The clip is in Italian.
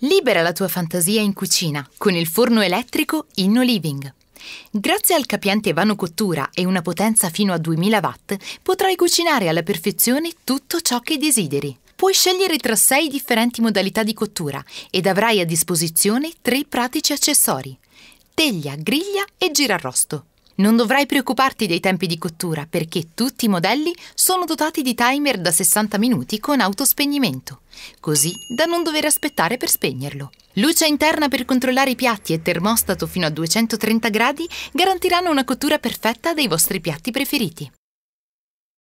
Libera la tua fantasia in cucina con il forno elettrico Inno Living. Grazie al capiente vano cottura e una potenza fino a 2000 watt, potrai cucinare alla perfezione tutto ciò che desideri. Puoi scegliere tra 6 differenti modalità di cottura ed avrai a disposizione 3 pratici accessori: teglia, griglia e girarrosto. Non dovrai preoccuparti dei tempi di cottura perché tutti i modelli sono dotati di timer da 60 minuti con autospegnimento, così da non dover aspettare per spegnerlo. Luce interna per controllare i piatti e termostato fino a 230 gradi garantiranno una cottura perfetta dei vostri piatti preferiti.